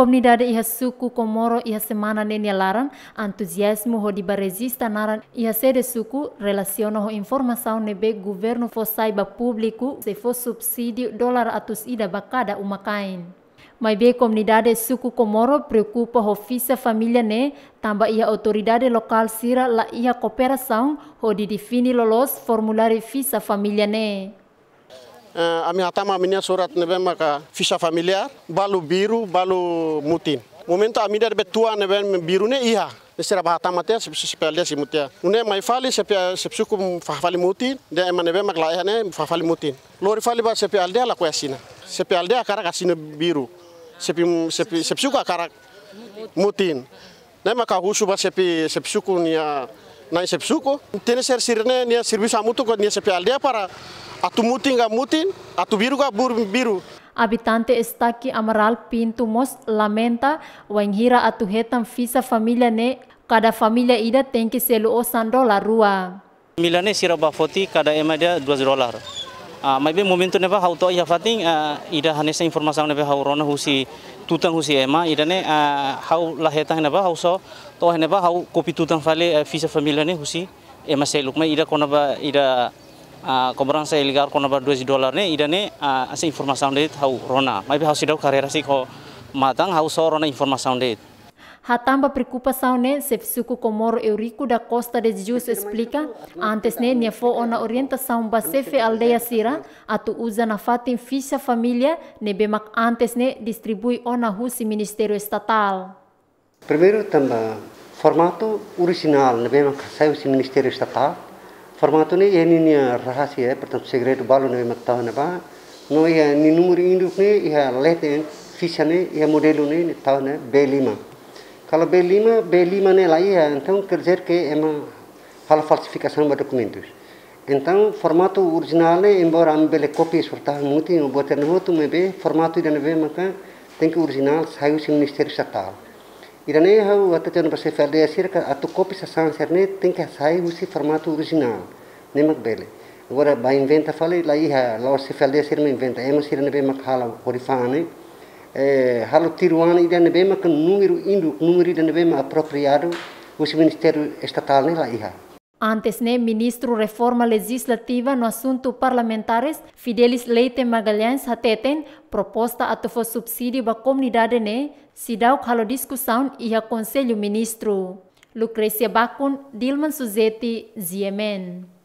Komunidade ia suku Komoro ia semana neni alaran entusiasmo ho di baresista naran ia sede suku relasiono ho informação nebe governo fo saiba publiku se fo subsidi dolar atus ida bakada umakain. Mai be komunidade suku Komoro preocupa fisa familia ne tamba ia otoridade lokal sira la ia ho di defini lolos formulari fisa familia ne. Eh, ami ma minia surat nebem maka fisha familiar balu biru balu mutin momento ami dar betua nebem biru ne iha sira ba hatama te sip sip alia simutia une mai fali sip sip suku fa muti mutin de emane be makla iha ne fa fali lori fali ba sip aldia la kwasina sip aldia kara kasina biru sip sip sip suku kara mutin ne maka husu ba sip sip suku nia na isep suko tene ser sirne nia servisu amutu ko nia sepe aldea para atu mutin ga mutin atu biru ga bur biru Habitante estaki amaral pintu mos lamenta hira atu hetan fisa familia ne kada familia ida tenki selu osan dolar rua. Milane sirabafoti foti kada ema dia 2 dolar. Ah, be momento neba hau to ia fatin ah, ida hanesa informasi neba hau rona husi tutang husi ema ida ne ah, hau laheta neba hau so to neba hau kopi tutang fale fisa familia ne husi ema seluk me ida ba ida kobran sa kona ba 2 dolar ne ida ne asa informasi de hau rona be hau sidau karera si ko matang hau so rona informasi de Hatamba preocupação NE se suco comoro Eurico da Costa de Jesus explica antes NE nia fo ona orientação basefe aldeia sira atu uza na fatin fisa familia ne bemak antes NE distribui ona husi MINISTERIO Estatal. Primeiro tamba formato original ne bemak sai SI MINISTERIO Estatal. Formato ne yani e nia rahasia eh, portanto segredo BALU ne bemak tahu ne ba no ia e ni numuri induk ne ia e leten fisa ne ia MODELU ne tahu ne B5. Kalau B5, B5 nela ia, então quer kerja ke emang uma fala falsificação de documentos. Então, formato original, embora ambele kopi portavam muito, eu botei no outro, mas formato irá ver, mas tem original saiu do Ministério Estatal. Irá nem hau waktu quando você fala de acir, a kopi cópia se sancer nem tem que sair original, nem mak bele. Agora, bain inventa, falei, lá ia, ya. lá se fala de acir, inventa, é mas irá nem ver, mas orifane, Eh, halo tiruana idana bema que número induk número idana apropriado o Ministério Estatal nem lá iha. Antes, né, ministro reforma legislativa no assunto parlamentares, Fidelis Leite Magalhães hateten proposta a tofo subsídio a comunidade né, se dá o discussão e a conselho ministro. Lucrecia Bacun, Dilman Suzeti, Ziemen.